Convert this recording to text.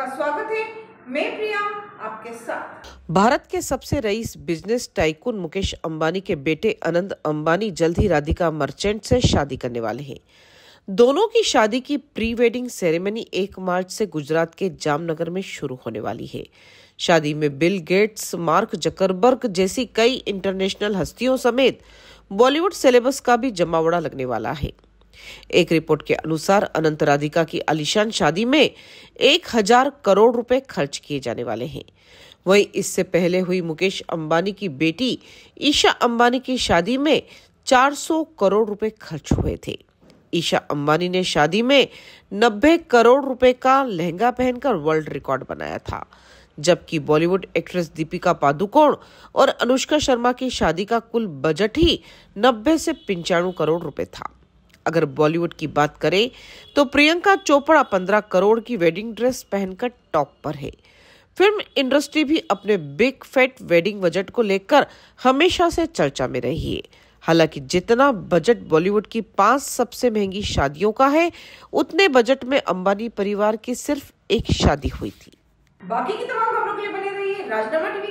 आपका स्वागत है मैं प्रिया आपके साथ भारत के सबसे रईस बिजनेस टाइकून मुकेश अंबानी के बेटे अनंत अंबानी जल्द ही राधिका मर्चेंट से शादी करने वाले हैं दोनों की शादी की प्री वेडिंग सेरेमनी एक मार्च से गुजरात के जामनगर में शुरू होने वाली है शादी में बिल गेट्स मार्क जकरबर्ग जैसी कई इंटरनेशनल हस्तियों समेत बॉलीवुड सिलेबस का भी जमावड़ा लगने वाला है एक रिपोर्ट के अनुसार अनंत राधिका की अलीशान शादी में एक हजार करोड़ रुपए खर्च किए जाने वाले हैं वहीं इससे पहले हुई मुकेश अंबानी की बेटी ईशा अंबानी की शादी में 400 करोड़ रुपए खर्च हुए थे ईशा अंबानी ने शादी में नब्बे करोड़ रुपए का लहंगा पहनकर वर्ल्ड रिकॉर्ड बनाया था जबकि बॉलीवुड एक्ट्रेस दीपिका पादुकोण और अनुष्का शर्मा की शादी का कुल बजट ही नब्बे से पंचानवे करोड़ रुपए था अगर बॉलीवुड की बात करें तो प्रियंका चोपड़ा पंद्रह करोड़ की वेडिंग ड्रेस पहनकर टॉप पर है फिल्म इंडस्ट्री भी अपने बिग फैट वेडिंग बजट को लेकर हमेशा से चर्चा में रही है हालांकि जितना बजट बॉलीवुड की पांच सबसे महंगी शादियों का है उतने बजट में अंबानी परिवार की सिर्फ एक शादी हुई थी बाकी की तमाम खबरों के लिए बने रहिए राजनामा टीवी